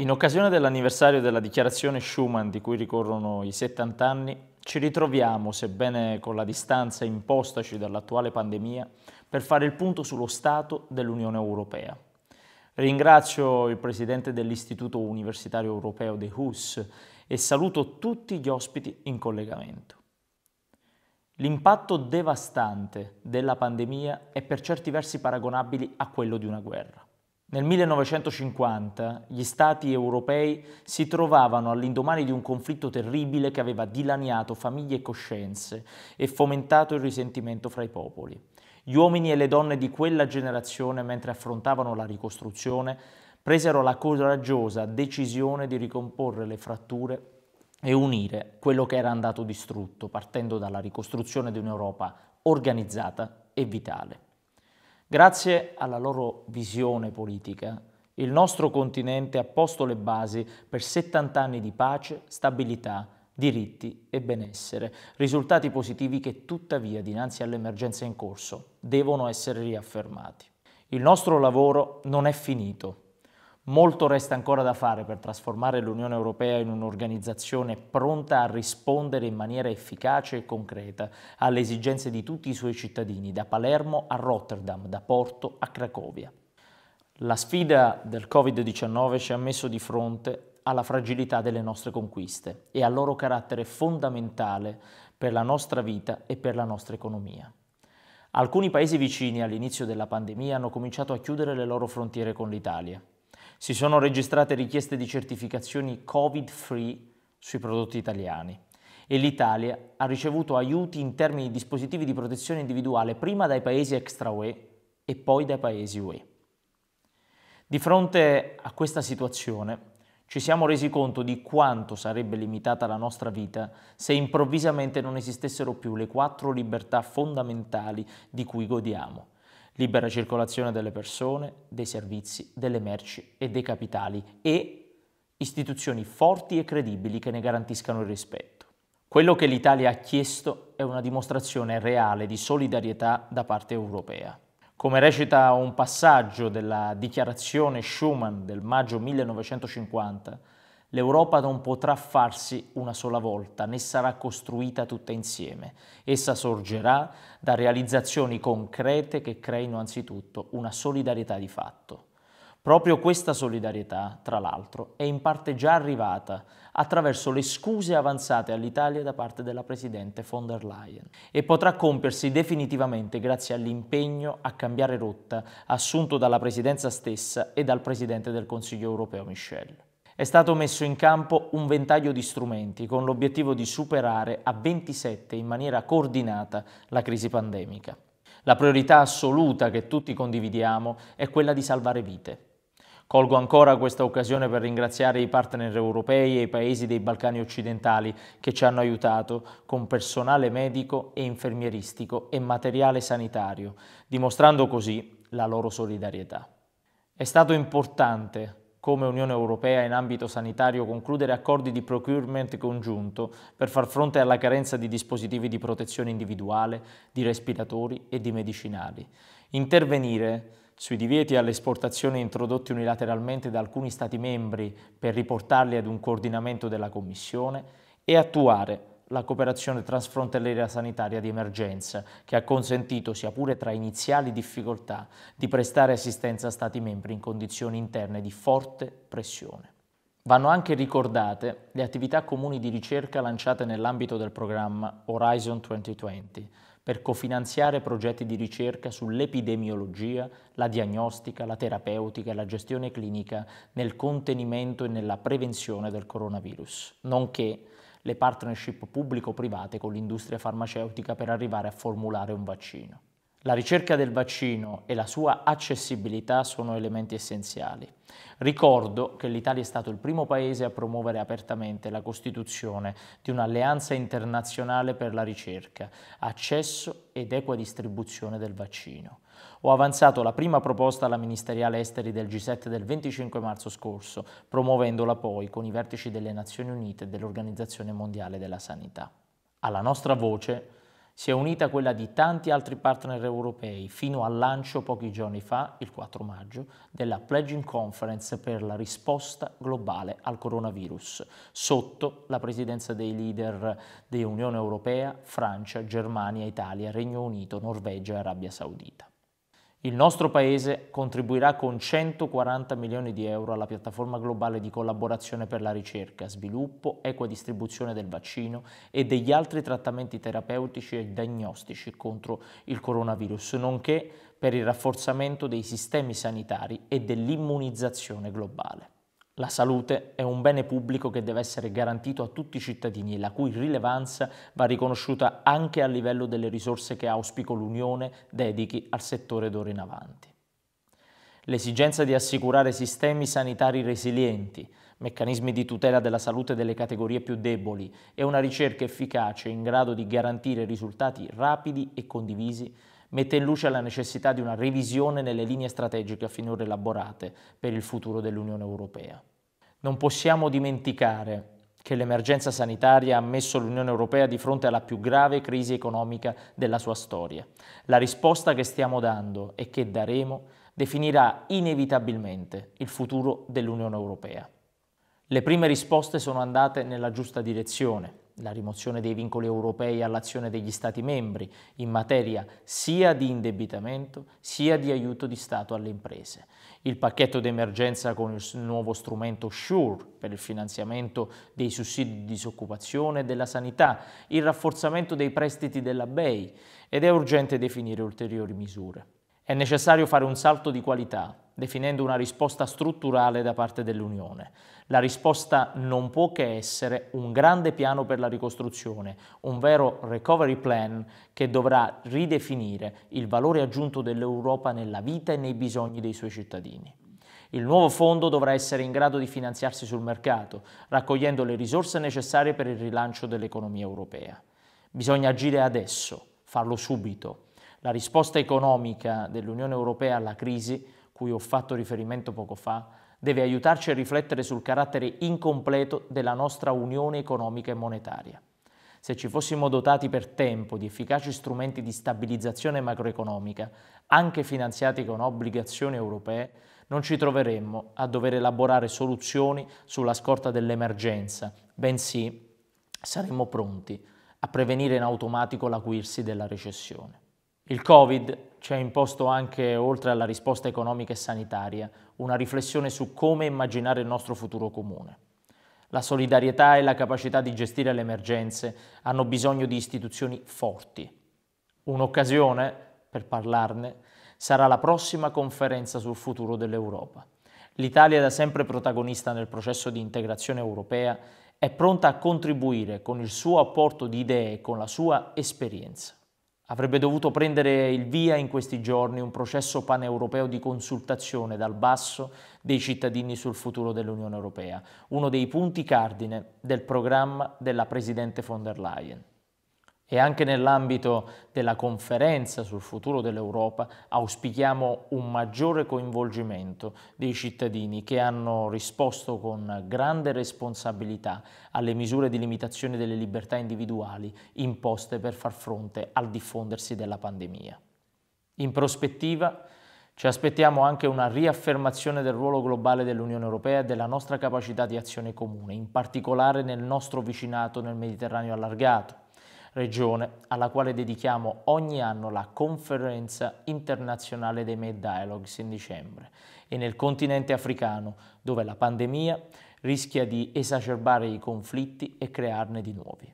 In occasione dell'anniversario della dichiarazione Schuman, di cui ricorrono i 70 anni, ci ritroviamo, sebbene con la distanza impostaci dall'attuale pandemia, per fare il punto sullo stato dell'Unione Europea. Ringrazio il presidente dell'Istituto Universitario Europeo De HUS e saluto tutti gli ospiti in collegamento. L'impatto devastante della pandemia è per certi versi paragonabile a quello di una guerra. Nel 1950 gli stati europei si trovavano all'indomani di un conflitto terribile che aveva dilaniato famiglie e coscienze e fomentato il risentimento fra i popoli. Gli uomini e le donne di quella generazione, mentre affrontavano la ricostruzione, presero la coraggiosa decisione di ricomporre le fratture e unire quello che era andato distrutto, partendo dalla ricostruzione di un'Europa organizzata e vitale. Grazie alla loro visione politica, il nostro continente ha posto le basi per 70 anni di pace, stabilità, diritti e benessere, risultati positivi che tuttavia dinanzi all'emergenza in corso devono essere riaffermati. Il nostro lavoro non è finito. Molto resta ancora da fare per trasformare l'Unione Europea in un'organizzazione pronta a rispondere in maniera efficace e concreta alle esigenze di tutti i suoi cittadini, da Palermo a Rotterdam, da Porto a Cracovia. La sfida del Covid-19 ci ha messo di fronte alla fragilità delle nostre conquiste e al loro carattere fondamentale per la nostra vita e per la nostra economia. Alcuni paesi vicini all'inizio della pandemia hanno cominciato a chiudere le loro frontiere con l'Italia si sono registrate richieste di certificazioni Covid-free sui prodotti italiani e l'Italia ha ricevuto aiuti in termini di dispositivi di protezione individuale prima dai paesi extra-UE e poi dai paesi UE. Di fronte a questa situazione ci siamo resi conto di quanto sarebbe limitata la nostra vita se improvvisamente non esistessero più le quattro libertà fondamentali di cui godiamo libera circolazione delle persone, dei servizi, delle merci e dei capitali e istituzioni forti e credibili che ne garantiscano il rispetto. Quello che l'Italia ha chiesto è una dimostrazione reale di solidarietà da parte europea. Come recita un passaggio della dichiarazione Schuman del maggio 1950, L'Europa non potrà farsi una sola volta, né sarà costruita tutta insieme. Essa sorgerà da realizzazioni concrete che creino anzitutto una solidarietà di fatto. Proprio questa solidarietà, tra l'altro, è in parte già arrivata attraverso le scuse avanzate all'Italia da parte della Presidente von der Leyen e potrà compiersi definitivamente grazie all'impegno a cambiare rotta assunto dalla Presidenza stessa e dal Presidente del Consiglio europeo Michel è stato messo in campo un ventaglio di strumenti con l'obiettivo di superare a 27 in maniera coordinata la crisi pandemica. La priorità assoluta che tutti condividiamo è quella di salvare vite. Colgo ancora questa occasione per ringraziare i partner europei e i paesi dei Balcani occidentali che ci hanno aiutato con personale medico e infermieristico e materiale sanitario, dimostrando così la loro solidarietà. È stato importante come Unione Europea in ambito sanitario concludere accordi di procurement congiunto per far fronte alla carenza di dispositivi di protezione individuale, di respiratori e di medicinali. Intervenire sui divieti all'esportazione introdotti unilateralmente da alcuni Stati membri per riportarli ad un coordinamento della Commissione e attuare la cooperazione transfrontaliera sanitaria di emergenza, che ha consentito, sia pure tra iniziali difficoltà, di prestare assistenza a Stati membri in condizioni interne di forte pressione. Vanno anche ricordate le attività comuni di ricerca lanciate nell'ambito del programma Horizon 2020 per cofinanziare progetti di ricerca sull'epidemiologia, la diagnostica, la terapeutica e la gestione clinica nel contenimento e nella prevenzione del coronavirus, nonché le partnership pubblico-private con l'industria farmaceutica per arrivare a formulare un vaccino. La ricerca del vaccino e la sua accessibilità sono elementi essenziali. Ricordo che l'Italia è stato il primo paese a promuovere apertamente la costituzione di un'alleanza internazionale per la ricerca, accesso ed equa distribuzione del vaccino. Ho avanzato la prima proposta alla ministeriale esteri del G7 del 25 marzo scorso, promuovendola poi con i vertici delle Nazioni Unite e dell'Organizzazione Mondiale della Sanità. Alla nostra voce si è unita a quella di tanti altri partner europei fino al lancio pochi giorni fa, il 4 maggio, della Pledging Conference per la risposta globale al coronavirus, sotto la presidenza dei leader dell'Unione Europea, Francia, Germania, Italia, Regno Unito, Norvegia e Arabia Saudita. Il nostro Paese contribuirà con 140 milioni di euro alla piattaforma globale di collaborazione per la ricerca, sviluppo, equa distribuzione del vaccino e degli altri trattamenti terapeutici e diagnostici contro il coronavirus, nonché per il rafforzamento dei sistemi sanitari e dell'immunizzazione globale. La salute è un bene pubblico che deve essere garantito a tutti i cittadini e la cui rilevanza va riconosciuta anche a livello delle risorse che auspico l'Unione dedichi al settore d'ora in avanti. L'esigenza di assicurare sistemi sanitari resilienti, meccanismi di tutela della salute delle categorie più deboli e una ricerca efficace in grado di garantire risultati rapidi e condivisi mette in luce la necessità di una revisione nelle linee strategiche finora elaborate per il futuro dell'Unione Europea. Non possiamo dimenticare che l'emergenza sanitaria ha messo l'Unione Europea di fronte alla più grave crisi economica della sua storia. La risposta che stiamo dando e che daremo definirà inevitabilmente il futuro dell'Unione Europea. Le prime risposte sono andate nella giusta direzione, la rimozione dei vincoli europei all'azione degli Stati membri in materia sia di indebitamento sia di aiuto di Stato alle imprese, il pacchetto d'emergenza con il nuovo strumento SURE per il finanziamento dei sussidi di disoccupazione e della sanità, il rafforzamento dei prestiti della BEI ed è urgente definire ulteriori misure. È necessario fare un salto di qualità definendo una risposta strutturale da parte dell'Unione. La risposta non può che essere un grande piano per la ricostruzione, un vero recovery plan che dovrà ridefinire il valore aggiunto dell'Europa nella vita e nei bisogni dei suoi cittadini. Il nuovo fondo dovrà essere in grado di finanziarsi sul mercato, raccogliendo le risorse necessarie per il rilancio dell'economia europea. Bisogna agire adesso, farlo subito. La risposta economica dell'Unione Europea alla crisi cui ho fatto riferimento poco fa, deve aiutarci a riflettere sul carattere incompleto della nostra unione economica e monetaria. Se ci fossimo dotati per tempo di efficaci strumenti di stabilizzazione macroeconomica, anche finanziati con obbligazioni europee, non ci troveremmo a dover elaborare soluzioni sulla scorta dell'emergenza, bensì saremmo pronti a prevenire in automatico l'acuirsi della recessione. Il Covid ci ha imposto anche, oltre alla risposta economica e sanitaria, una riflessione su come immaginare il nostro futuro comune. La solidarietà e la capacità di gestire le emergenze hanno bisogno di istituzioni forti. Un'occasione, per parlarne, sarà la prossima conferenza sul futuro dell'Europa. L'Italia, da sempre protagonista nel processo di integrazione europea, è pronta a contribuire con il suo apporto di idee e con la sua esperienza. Avrebbe dovuto prendere il via in questi giorni un processo paneuropeo di consultazione dal basso dei cittadini sul futuro dell'Unione Europea, uno dei punti cardine del programma della Presidente von der Leyen. E anche nell'ambito della conferenza sul futuro dell'Europa auspichiamo un maggiore coinvolgimento dei cittadini che hanno risposto con grande responsabilità alle misure di limitazione delle libertà individuali imposte per far fronte al diffondersi della pandemia. In prospettiva, ci aspettiamo anche una riaffermazione del ruolo globale dell'Unione Europea e della nostra capacità di azione comune, in particolare nel nostro vicinato nel Mediterraneo allargato regione alla quale dedichiamo ogni anno la conferenza internazionale dei Med Dialogues in dicembre, e nel continente africano, dove la pandemia rischia di esacerbare i conflitti e crearne di nuovi.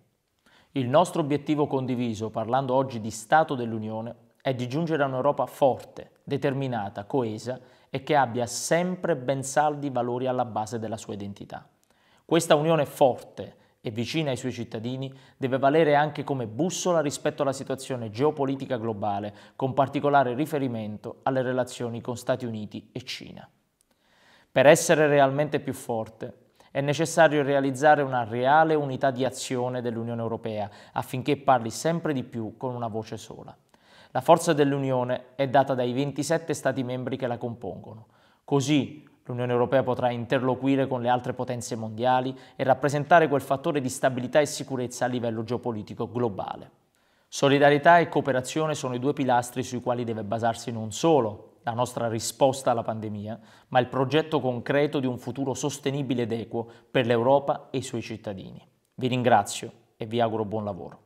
Il nostro obiettivo condiviso, parlando oggi di Stato dell'Unione, è di giungere a un'Europa forte, determinata, coesa e che abbia sempre ben saldi valori alla base della sua identità. Questa Unione forte, e vicina ai suoi cittadini, deve valere anche come bussola rispetto alla situazione geopolitica globale, con particolare riferimento alle relazioni con Stati Uniti e Cina. Per essere realmente più forte, è necessario realizzare una reale unità di azione dell'Unione Europea affinché parli sempre di più con una voce sola. La forza dell'Unione è data dai 27 Stati membri che la compongono. Così L'Unione Europea potrà interloquire con le altre potenze mondiali e rappresentare quel fattore di stabilità e sicurezza a livello geopolitico globale. Solidarietà e cooperazione sono i due pilastri sui quali deve basarsi non solo la nostra risposta alla pandemia, ma il progetto concreto di un futuro sostenibile ed equo per l'Europa e i suoi cittadini. Vi ringrazio e vi auguro buon lavoro.